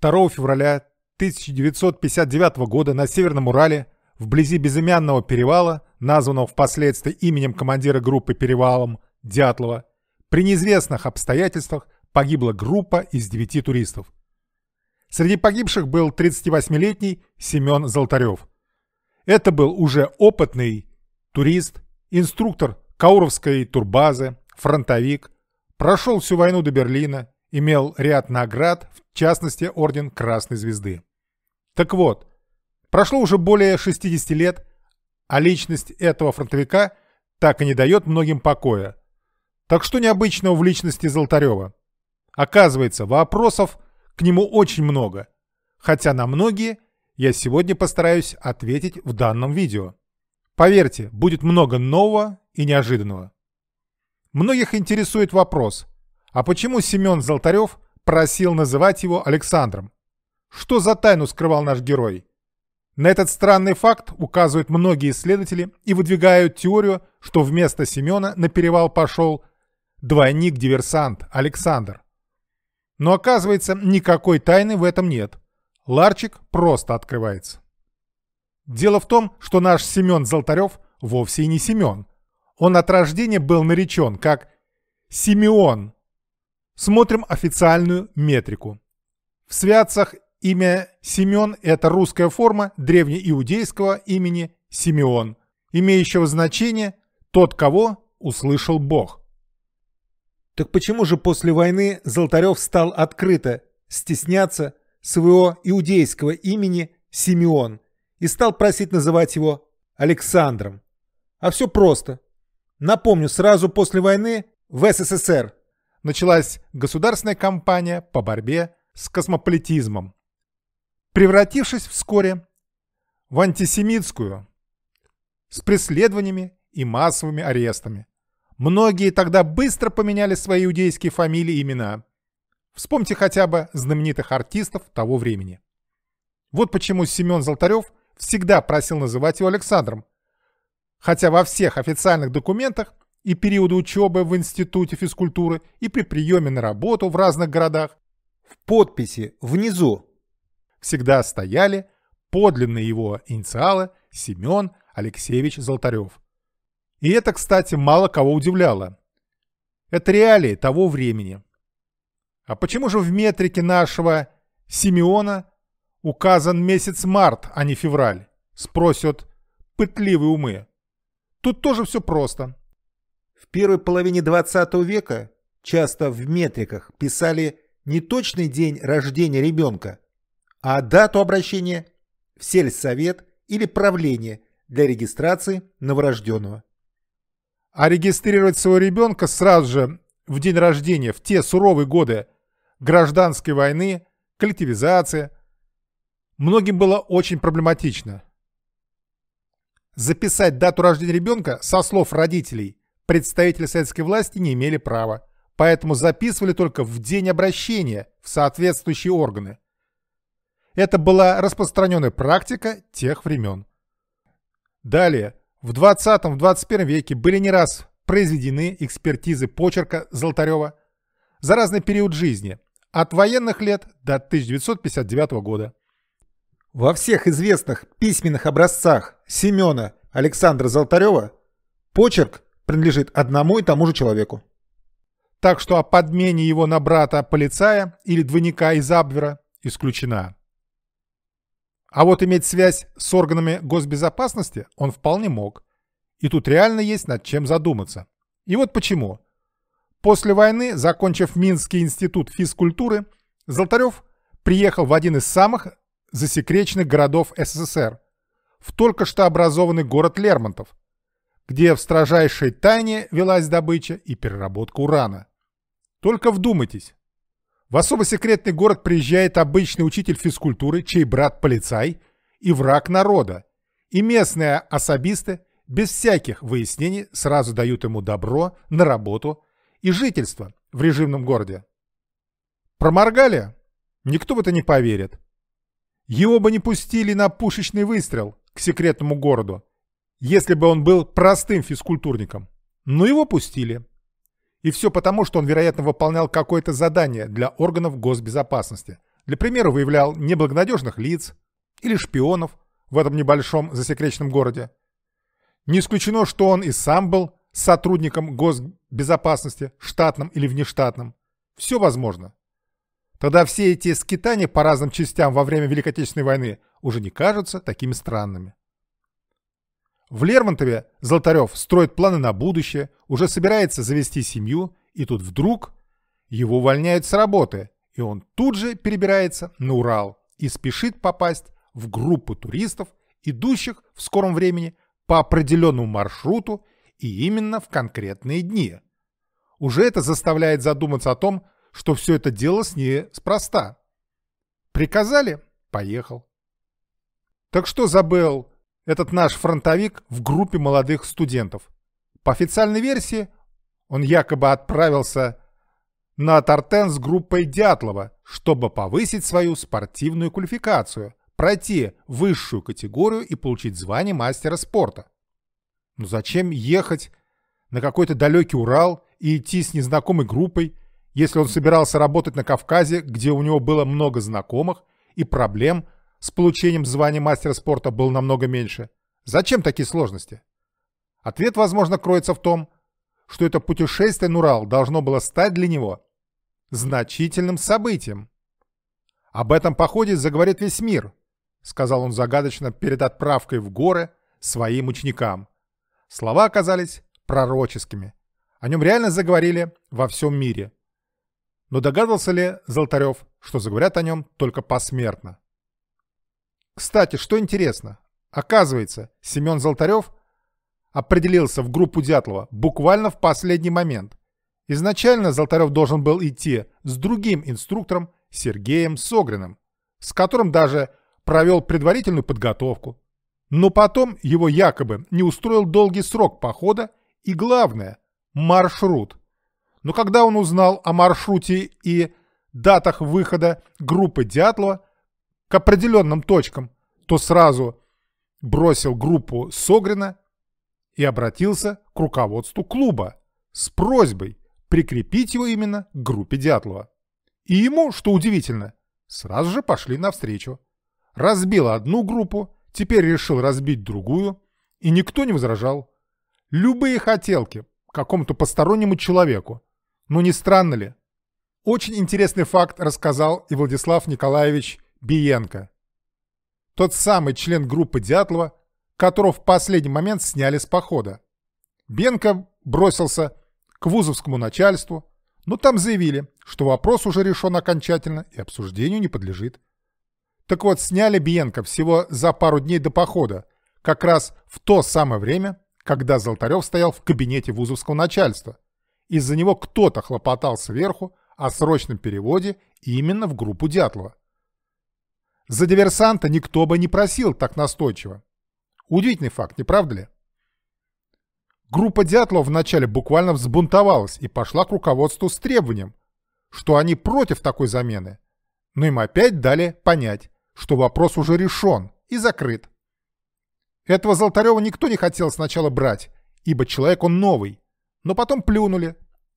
2 февраля 1959 года на Северном Урале, вблизи безымянного перевала, названного впоследствии именем командира группы «Перевалом» Дятлова, при неизвестных обстоятельствах погибла группа из девяти туристов. Среди погибших был 38-летний Семен Золотарев. Это был уже опытный турист, инструктор Кауровской турбазы, фронтовик, прошел всю войну до Берлина, имел ряд наград, в частности, орден Красной Звезды. Так вот, прошло уже более 60 лет, а личность этого фронтовика так и не дает многим покоя. Так что необычного в личности Золотарева? Оказывается, вопросов к нему очень много, хотя на многие я сегодня постараюсь ответить в данном видео. Поверьте, будет много нового и неожиданного. Многих интересует вопрос – а почему Семен Золотарев просил называть его Александром? Что за тайну скрывал наш герой? На этот странный факт указывают многие исследователи и выдвигают теорию, что вместо Семена на перевал пошел двойник-диверсант Александр. Но оказывается, никакой тайны в этом нет. Ларчик просто открывается. Дело в том, что наш Семен Золотарев вовсе и не Семен. Он от рождения был наречен как Симеон Смотрим официальную метрику. В святцах имя Семен – это русская форма древнеиудейского имени Симеон, имеющего значение «тот, кого услышал Бог». Так почему же после войны Золотарев стал открыто стесняться своего иудейского имени Симеон и стал просить называть его Александром? А все просто. Напомню, сразу после войны в СССР началась государственная кампания по борьбе с космополитизмом, превратившись вскоре в антисемитскую с преследованиями и массовыми арестами. Многие тогда быстро поменяли свои иудейские фамилии и имена. Вспомните хотя бы знаменитых артистов того времени. Вот почему Семен Золотарев всегда просил называть его Александром, хотя во всех официальных документах и периоды учебы в Институте физкультуры, и при приеме на работу в разных городах. В подписи внизу всегда стояли подлинные его инициалы Семен Алексеевич Золотарев. И это, кстати, мало кого удивляло. Это реалии того времени. А почему же в метрике нашего Симеона указан месяц март, а не февраль? Спросят пытливые умы. Тут тоже все просто. В первой половине 20 века часто в метриках писали не точный день рождения ребенка, а дату обращения в сельсовет или правление для регистрации новорожденного. А регистрировать своего ребенка сразу же в день рождения, в те суровые годы гражданской войны, коллективизации, многим было очень проблематично. Записать дату рождения ребенка со слов родителей представители советской власти не имели права, поэтому записывали только в день обращения в соответствующие органы. Это была распространенная практика тех времен. Далее, в 20-21 веке были не раз произведены экспертизы почерка Золотарева за разный период жизни, от военных лет до 1959 года. Во всех известных письменных образцах Семена Александра Золотарева почерк принадлежит одному и тому же человеку. Так что о подмене его на брата-полицая или двойника из Абвера исключена. А вот иметь связь с органами госбезопасности он вполне мог. И тут реально есть над чем задуматься. И вот почему. После войны, закончив Минский институт физкультуры, Золотарев приехал в один из самых засекреченных городов СССР, в только что образованный город Лермонтов – где в строжайшей тайне велась добыча и переработка урана. Только вдумайтесь. В особо секретный город приезжает обычный учитель физкультуры, чей брат полицай и враг народа. И местные особисты без всяких выяснений сразу дают ему добро на работу и жительство в режимном городе. Проморгали? Никто в это не поверит. Его бы не пустили на пушечный выстрел к секретному городу, если бы он был простым физкультурником. Но ну, его пустили. И все потому, что он, вероятно, выполнял какое-то задание для органов госбезопасности. Для примера, выявлял неблагонадежных лиц или шпионов в этом небольшом засекреченном городе. Не исключено, что он и сам был сотрудником госбезопасности, штатным или внештатным. Все возможно. Тогда все эти скитания по разным частям во время Великой Отечественной войны уже не кажутся такими странными. В Лермонтове Золотарев строит планы на будущее, уже собирается завести семью, и тут вдруг его увольняют с работы, и он тут же перебирается на Урал и спешит попасть в группу туристов, идущих в скором времени по определенному маршруту и именно в конкретные дни. Уже это заставляет задуматься о том, что все это дело с ней неспроста. Приказали – поехал. Так что забыл. Этот наш фронтовик в группе молодых студентов. По официальной версии, он якобы отправился на Тартен с группой Дятлова, чтобы повысить свою спортивную квалификацию, пройти высшую категорию и получить звание мастера спорта. Но зачем ехать на какой-то далекий Урал и идти с незнакомой группой, если он собирался работать на Кавказе, где у него было много знакомых и проблем с получением звания мастера спорта был намного меньше. Зачем такие сложности? Ответ, возможно, кроется в том, что это путешествие на Урал должно было стать для него значительным событием. «Об этом походе заговорит весь мир», — сказал он загадочно перед отправкой в горы своим ученикам. Слова оказались пророческими. О нем реально заговорили во всем мире. Но догадывался ли Золотарев, что заговорят о нем только посмертно? Кстати, что интересно, оказывается, Семен Золотарев определился в группу Дятлова буквально в последний момент. Изначально Золотарев должен был идти с другим инструктором Сергеем Согриным, с которым даже провел предварительную подготовку. Но потом его якобы не устроил долгий срок похода и, главное, маршрут. Но когда он узнал о маршруте и датах выхода группы Дятлова, к определенным точкам, то сразу бросил группу Согрина и обратился к руководству клуба с просьбой прикрепить его именно к группе Дятлова. И ему, что удивительно, сразу же пошли навстречу. Разбил одну группу, теперь решил разбить другую, и никто не возражал. Любые хотелки какому-то постороннему человеку. Ну не странно ли? Очень интересный факт рассказал и Владислав Николаевич Биенко. Тот самый член группы Дятлова, которого в последний момент сняли с похода. Биенко бросился к вузовскому начальству, но там заявили, что вопрос уже решен окончательно и обсуждению не подлежит. Так вот, сняли Биенко всего за пару дней до похода, как раз в то самое время, когда Золотарев стоял в кабинете вузовского начальства. Из-за него кто-то хлопотал сверху о срочном переводе именно в группу Дятлова. За диверсанта никто бы не просил так настойчиво. Удивительный факт, не правда ли? Группа дятлов вначале буквально взбунтовалась и пошла к руководству с требованием, что они против такой замены. Но им опять дали понять, что вопрос уже решен и закрыт. Этого Золотарева никто не хотел сначала брать, ибо человек он новый, но потом плюнули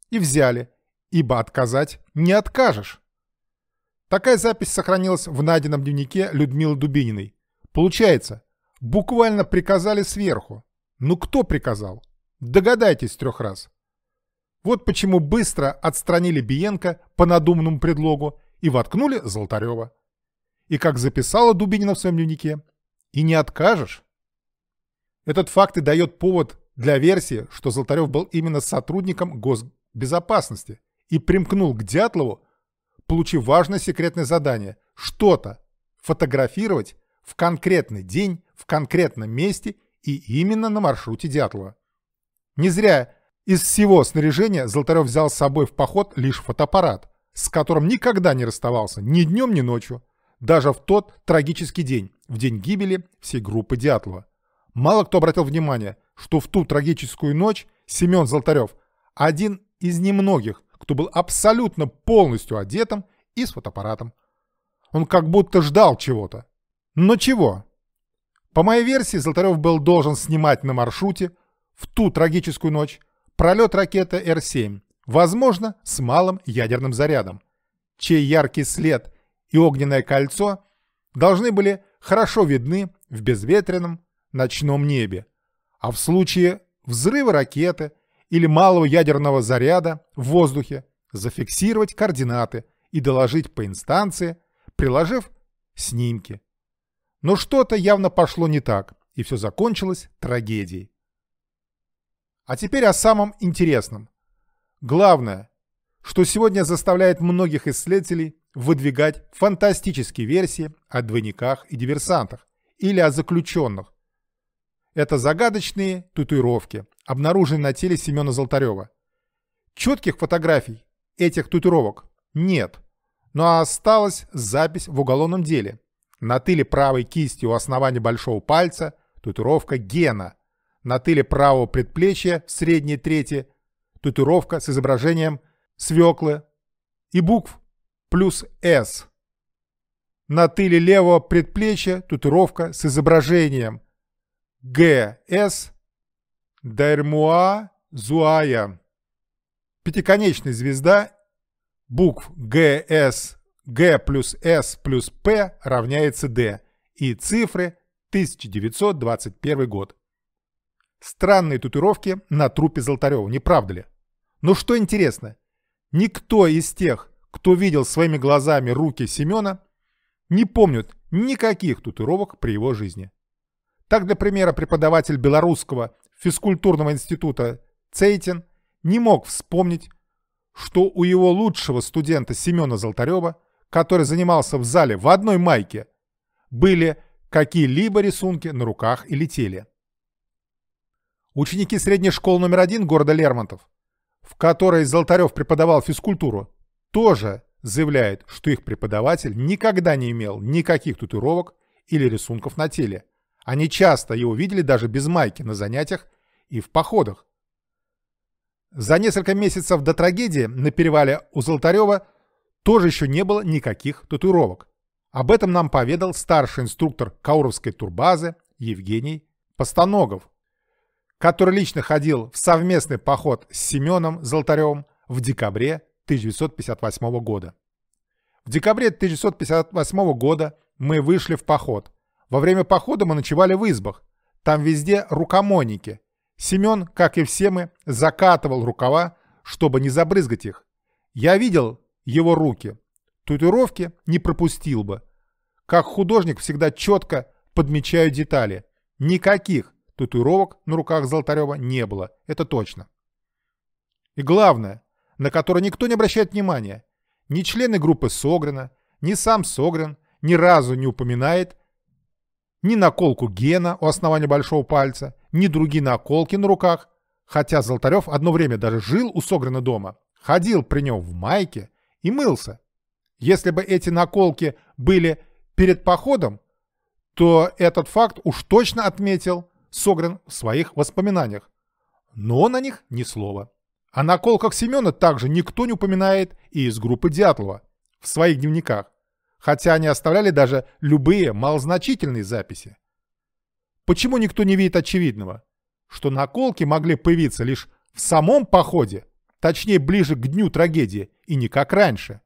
и взяли, ибо отказать не откажешь. Такая запись сохранилась в найденном дневнике Людмилы Дубининой. Получается, буквально приказали сверху. Ну кто приказал? Догадайтесь трех раз. Вот почему быстро отстранили Биенко по надуманному предлогу и воткнули Золотарева. И как записала Дубинина в своем дневнике, и не откажешь. Этот факт и дает повод для версии, что Золотарев был именно сотрудником госбезопасности и примкнул к Дятлову получив важное секретное задание – что-то фотографировать в конкретный день, в конкретном месте и именно на маршруте Дятлова. Не зря из всего снаряжения Золотарев взял с собой в поход лишь фотоаппарат, с которым никогда не расставался ни днем, ни ночью, даже в тот трагический день, в день гибели всей группы Дятлова. Мало кто обратил внимание, что в ту трагическую ночь Семен Золотарев, один из немногих, кто был абсолютно полностью одетым и с фотоаппаратом. Он как будто ждал чего-то. Но чего? По моей версии, Золотарев был должен снимать на маршруте в ту трагическую ночь пролет ракеты Р-7, возможно, с малым ядерным зарядом, чей яркий след и огненное кольцо должны были хорошо видны в безветренном ночном небе. А в случае взрыва ракеты – или малого ядерного заряда в воздухе, зафиксировать координаты и доложить по инстанции, приложив снимки. Но что-то явно пошло не так, и все закончилось трагедией. А теперь о самом интересном. Главное, что сегодня заставляет многих исследователей выдвигать фантастические версии о двойниках и диверсантах или о заключенных. Это загадочные татуировки, обнаруженный на теле Семена Золотарева. Четких фотографий этих татуировок нет, но осталась запись в уголовном деле. На тыле правой кисти у основания большого пальца татуировка гена, на тыле правого предплечья в средней трети татуировка с изображением свеклы и букв плюс «С». На тыле левого предплечья татуировка с изображением ГС Дайрмуа Зуая. Пятиконечная звезда букв Г, С, Г плюс С плюс П равняется Д и цифры 1921 год. Странные татуировки на трупе Золотарева, не правда ли? Но что интересно, никто из тех, кто видел своими глазами руки Семена, не помнит никаких татуировок при его жизни. Так, для примера, преподаватель белорусского физкультурного института Цейтин не мог вспомнить, что у его лучшего студента Семена Золотарева, который занимался в зале в одной майке, были какие-либо рисунки на руках или теле. Ученики средней школы номер один города Лермонтов, в которой Золотарев преподавал физкультуру, тоже заявляют, что их преподаватель никогда не имел никаких татуировок или рисунков на теле – они часто его видели даже без майки на занятиях и в походах. За несколько месяцев до трагедии на перевале у Золотарева тоже еще не было никаких татуировок. Об этом нам поведал старший инструктор Кауровской турбазы Евгений Постаногов, который лично ходил в совместный поход с Семеном Золотаревым в декабре 1958 года. В декабре 1958 года мы вышли в поход – во время похода мы ночевали в избах. Там везде рукомоники. Семен, как и все мы, закатывал рукава, чтобы не забрызгать их. Я видел его руки. Татуировки не пропустил бы. Как художник всегда четко подмечаю детали. Никаких татуировок на руках Золотарева не было, это точно. И главное, на которое никто не обращает внимания, ни члены группы Согрина, ни сам Согрин ни разу не упоминает ни наколку гена у основания большого пальца, ни другие наколки на руках, хотя Золотарев одно время даже жил у Согрена дома, ходил при нем в майке и мылся. Если бы эти наколки были перед походом, то этот факт уж точно отметил Согрен в своих воспоминаниях. Но на них ни слова. О наколках Семена также никто не упоминает и из группы Дятлова в своих дневниках хотя они оставляли даже любые малозначительные записи. Почему никто не видит очевидного? Что наколки могли появиться лишь в самом походе, точнее ближе к дню трагедии, и не как раньше.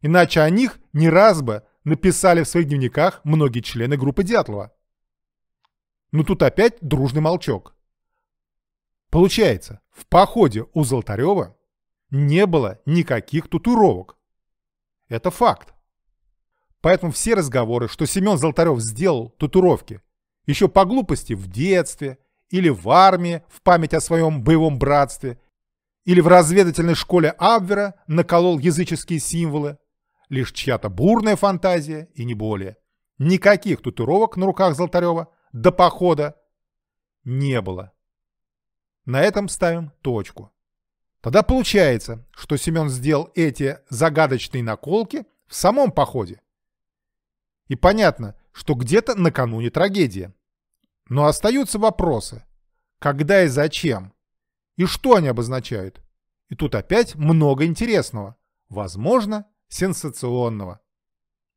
Иначе о них не раз бы написали в своих дневниках многие члены группы Дятлова. Но тут опять дружный молчок. Получается, в походе у Золотарева не было никаких татуировок. Это факт. Поэтому все разговоры, что Семен Золотарев сделал татуировки, еще по глупости в детстве или в армии в память о своем боевом братстве, или в разведательной школе Абвера наколол языческие символы, лишь чья-то бурная фантазия и не более. Никаких татуировок на руках Золотарева до похода не было. На этом ставим точку. Тогда получается, что Семен сделал эти загадочные наколки в самом походе и понятно, что где-то накануне трагедия. Но остаются вопросы. Когда и зачем? И что они обозначают? И тут опять много интересного. Возможно, сенсационного.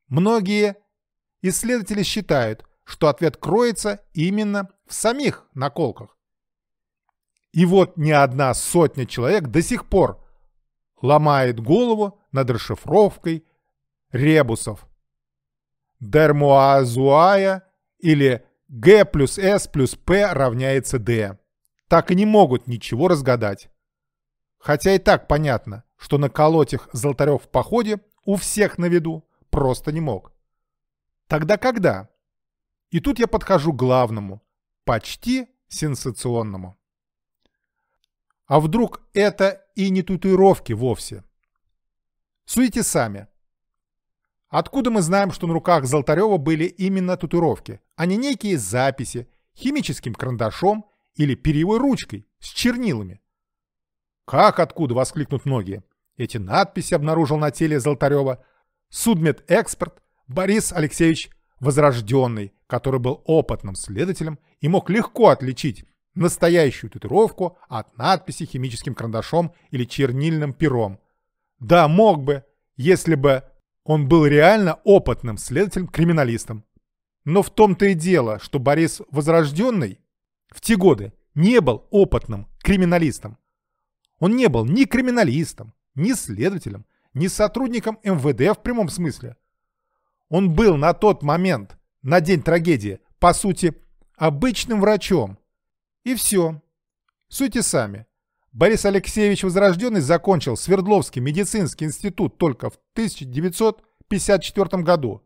Многие исследователи считают, что ответ кроется именно в самих наколках. И вот не одна сотня человек до сих пор ломает голову над расшифровкой ребусов – Дермуазуая или G плюс S плюс P равняется D. Так и не могут ничего разгадать. Хотя и так понятно, что наколоть их Золотарев в походе у всех на виду просто не мог. Тогда когда? И тут я подхожу к главному, почти сенсационному. А вдруг это и не татуировки вовсе? Суйте сами. Откуда мы знаем, что на руках Золотарева были именно татуировки, а не некие записи химическим карандашом или перьевой ручкой с чернилами? «Как откуда?» – воскликнут многие. Эти надписи обнаружил на теле Золотарева судмедэксперт Борис Алексеевич Возрожденный, который был опытным следователем и мог легко отличить настоящую татуировку от надписи химическим карандашом или чернильным пером. Да, мог бы, если бы он был реально опытным следователем-криминалистом. Но в том-то и дело, что Борис Возрожденный в те годы не был опытным криминалистом. Он не был ни криминалистом, ни следователем, ни сотрудником МВД в прямом смысле. Он был на тот момент, на день трагедии, по сути, обычным врачом. И все. Сути сами. Борис Алексеевич Возрожденный закончил Свердловский медицинский институт только в 1954 году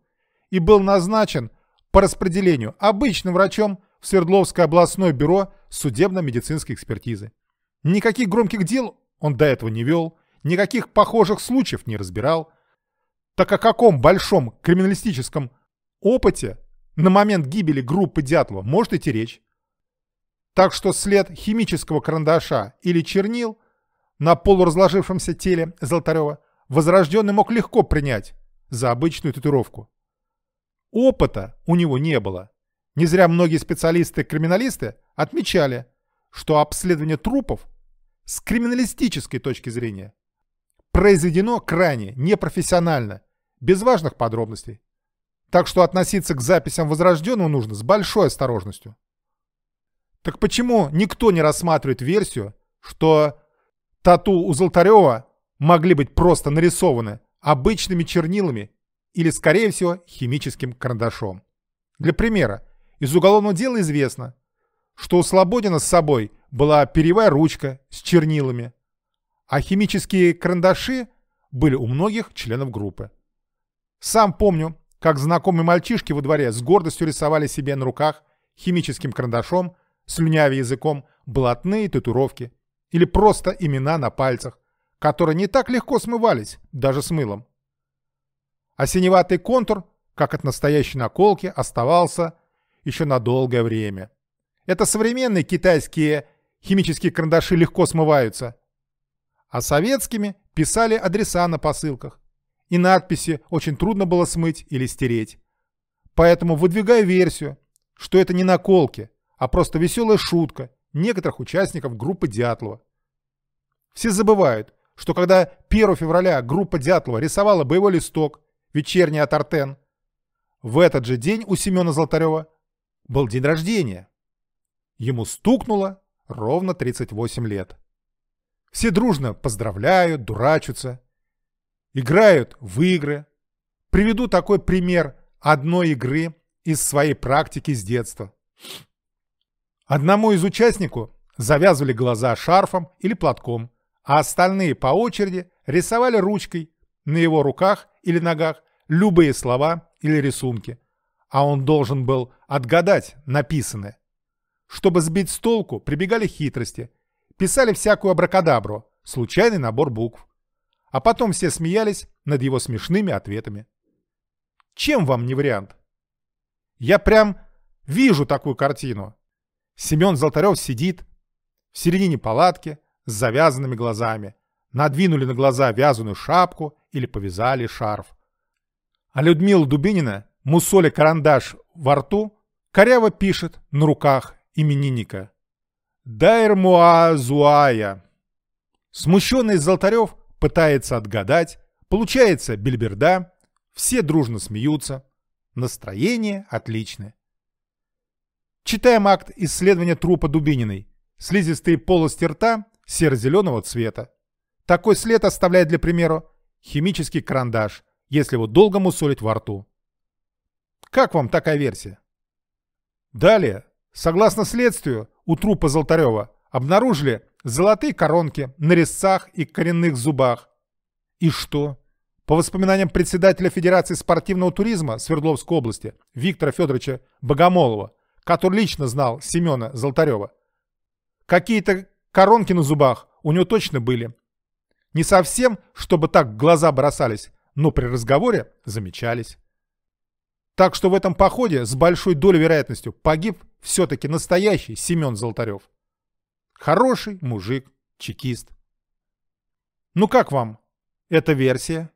и был назначен по распределению обычным врачом в Свердловское областное бюро судебно-медицинской экспертизы. Никаких громких дел он до этого не вел, никаких похожих случаев не разбирал. Так о каком большом криминалистическом опыте на момент гибели группы Дятлова может идти речь? так что след химического карандаша или чернил на полуразложившемся теле Золотарева возрожденный мог легко принять за обычную татуировку. Опыта у него не было. Не зря многие специалисты-криминалисты отмечали, что обследование трупов с криминалистической точки зрения произведено крайне непрофессионально, без важных подробностей. Так что относиться к записям возрожденного нужно с большой осторожностью. Так почему никто не рассматривает версию, что тату у Золотарева могли быть просто нарисованы обычными чернилами или, скорее всего, химическим карандашом? Для примера, из уголовного дела известно, что у Слободина с собой была перьевая ручка с чернилами, а химические карандаши были у многих членов группы. Сам помню, как знакомые мальчишки во дворе с гордостью рисовали себе на руках химическим карандашом слюнявя языком, блатные татуировки или просто имена на пальцах, которые не так легко смывались, даже с мылом. А синеватый контур, как от настоящей наколки, оставался еще на долгое время. Это современные китайские химические карандаши легко смываются. А советскими писали адреса на посылках. И надписи очень трудно было смыть или стереть. Поэтому выдвигаю версию, что это не наколки, а просто веселая шутка некоторых участников группы Дятлова. Все забывают, что когда 1 февраля группа Дятлова рисовала боевой листок «Вечерний Атартен», в этот же день у Семена Золотарева был день рождения. Ему стукнуло ровно 38 лет. Все дружно поздравляют, дурачатся, играют в игры. Приведу такой пример одной игры из своей практики с детства. Одному из участнику завязывали глаза шарфом или платком, а остальные по очереди рисовали ручкой на его руках или ногах любые слова или рисунки, а он должен был отгадать написанное. Чтобы сбить с толку, прибегали хитрости, писали всякую абракадабру, случайный набор букв. А потом все смеялись над его смешными ответами. Чем вам не вариант? Я прям вижу такую картину. Семен Золотарев сидит в середине палатки с завязанными глазами. Надвинули на глаза вязаную шапку или повязали шарф. А Людмила Дубинина, мусоля карандаш во рту, коряво пишет на руках именинника. «Дайрмуа Смущенный Золотарев пытается отгадать, получается Бельберда. все дружно смеются, настроение отличное. Читаем акт исследования трупа Дубининой. Слизистые полости рта серо-зеленого цвета. Такой след оставляет, для примеру, химический карандаш, если его долго мусолить во рту. Как вам такая версия? Далее, согласно следствию, у трупа Золотарева обнаружили золотые коронки на резцах и коренных зубах. И что? По воспоминаниям председателя Федерации спортивного туризма Свердловской области Виктора Федоровича Богомолова, который лично знал Семена Золотарева. Какие-то коронки на зубах у него точно были. Не совсем, чтобы так глаза бросались, но при разговоре замечались. Так что в этом походе с большой долей вероятностью погиб все-таки настоящий Семен Золотарев. Хороший мужик, чекист. Ну как вам эта версия?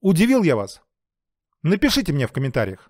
Удивил я вас? Напишите мне в комментариях.